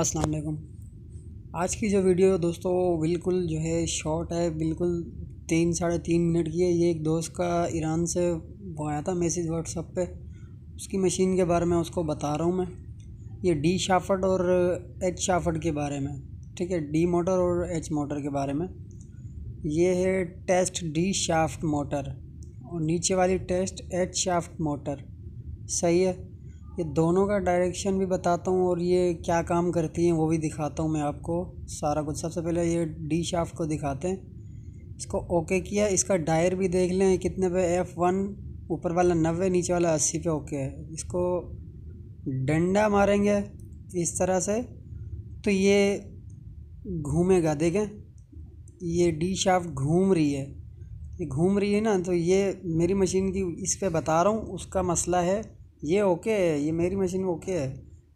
अस्सलाम वालेकुम आज की जो वीडियो दोस्तों बिल्कुल जो है शॉर्ट है बिल्कुल तीन साढ़े तीन मिनट की है ये एक दोस्त का ईरान से वो आया था मैसेज व्हाट्सअप पे उसकी मशीन के बारे में उसको बता रहा हूँ मैं ये डी शाफट और एच शाफट के बारे में ठीक है डी मोटर और एच मोटर के बारे में ये है टेस्ट डी शाफ्ट मोटर और नीचे वाली टेस्ट एच शाफ्ट मोटर सही है ये दोनों का डायरेक्शन भी बताता हूँ और ये क्या काम करती हैं वो भी दिखाता हूँ मैं आपको सारा कुछ सबसे पहले ये डी शाफ्ट को दिखाते हैं इसको ओके किया इसका डायर भी देख लें कितने पे एफ़ वन ऊपर वाला नब्बे नीचे वाला अस्सी पे ओके है इसको डंडा मारेंगे इस तरह से तो ये घूमेगा देखें ये डी शाफ्ट घूम रही है ये घूम रही है ना तो ये मेरी मशीन की इस पर बता रहा हूँ उसका मसला है ये ओके है ये मेरी मशीन ओके है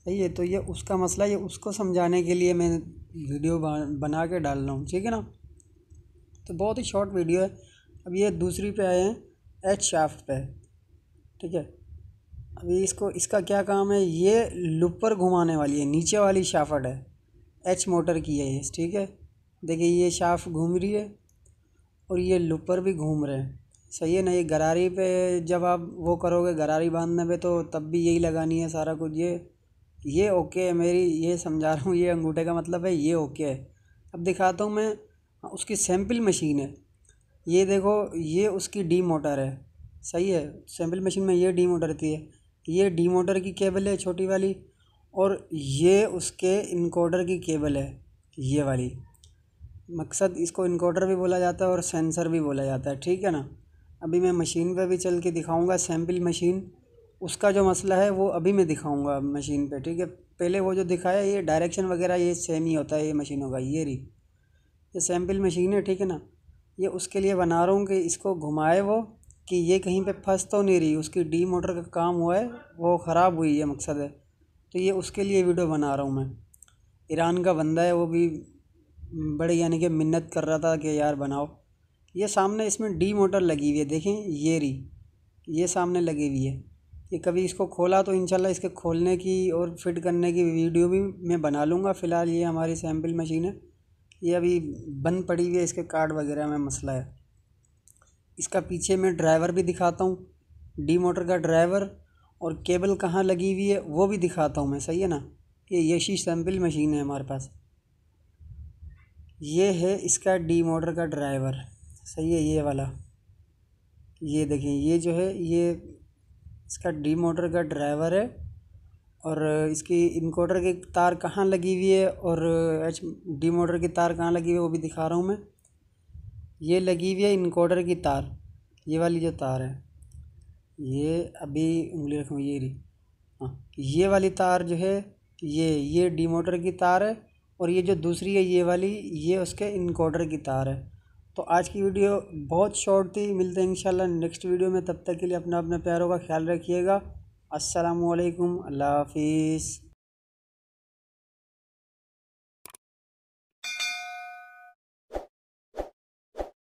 सही है तो ये उसका मसला ये उसको समझाने के लिए मैं वीडियो बना के डाल रहा हूँ ठीक है ना तो बहुत ही शॉर्ट वीडियो है अब ये दूसरी पे आए हैं एच शाफ्ट पे ठीक है अभी इसको इसका क्या काम है ये लुपर घुमाने वाली है नीचे वाली शाफट है एच मोटर की है ये ठीक है देखिए ये शाफ घूम रही है और ये लुपर भी घूम रहे हैं सही है ना ये गरारी पे जब आप वो करोगे गरारी बांधने पे तो तब भी यही लगानी है सारा कुछ ये ये ओके है मेरी ये समझा रहा हूँ ये अंगूठे का मतलब है ये ओके है अब दिखाता हूँ मैं उसकी सैम्पल मशीन है ये देखो ये उसकी डी मोटर है सही है सैम्पल मशीन में ये डी मोटर थी है ये डी मोटर की केबल है छोटी वाली और ये उसके इनकोडर की केबल है ये वाली मकसद इसको इनकोडर भी बोला जाता है और सेंसर भी बोला जाता है ठीक है ना अभी मैं मशीन पर भी चल के दिखाऊंगा सैम्पल मशीन उसका जो मसला है वो अभी मैं दिखाऊंगा मशीन पे ठीक है पहले वो जो दिखाया ये डायरेक्शन वगैरह ये सेम ही होता है ये मशीनों का ये रही ये सैम्पल मशीन है ठीक है ना ये उसके लिए बना रहा हूँ कि इसको घुमाए वो कि ये कहीं पे फंस तो नहीं रही उसकी डी मोटर का काम हुआ है वो ख़राब हुई है मकसद है तो ये उसके लिए वीडियो बना रहा हूँ मैं ईरान का बंदा है वो भी बड़े यानी कि मिन्नत कर रहा था कि यार बनाओ ये सामने इसमें डी मोटर लगी हुई है देखें ये री ये सामने लगी हुई है ये कभी इसको खोला तो इंशाल्लाह इसके खोलने की और फिट करने की वीडियो भी मैं बना लूँगा फ़िलहाल ये हमारी सैम्पल मशीन है ये अभी बंद पड़ी हुई है इसके कार्ड वगैरह में मसला है इसका पीछे मैं ड्राइवर भी दिखाता हूँ डी मोटर का ड्राइवर और केबल कहाँ लगी हुई है वो भी दिखाता हूँ मैं सही है ना ये यशी सैम्पल मशीन है हमारे पास ये है इसका डी मोटर का ड्राइवर सही है ये वाला ये देखें ये जो है ये इसका डी मोटर का ड्राइवर है और इसकी इनकोटर की तार कहाँ लगी हुई है और एच डी मोटर की तार कहाँ लगी हुई है वो भी दिखा रहा हूँ मैं ये लगी हुई है इनकोटर की तार ये वाली जो तार है ये अभी उंगली रखूँ ये रही हाँ ये वाली तार जो है ये ये डी मोटर की तार है और ये जो दूसरी है ये वाली ये उसके इनकोटर की तार है तो आज की वीडियो बहुत शॉर्ट थी मिलते हैं इंशाल्लाह नेक्स्ट वीडियो में तब तक के लिए अपना अपने प्यारों का ख्याल रखिएगा असलकम अल्लाह हाफिज़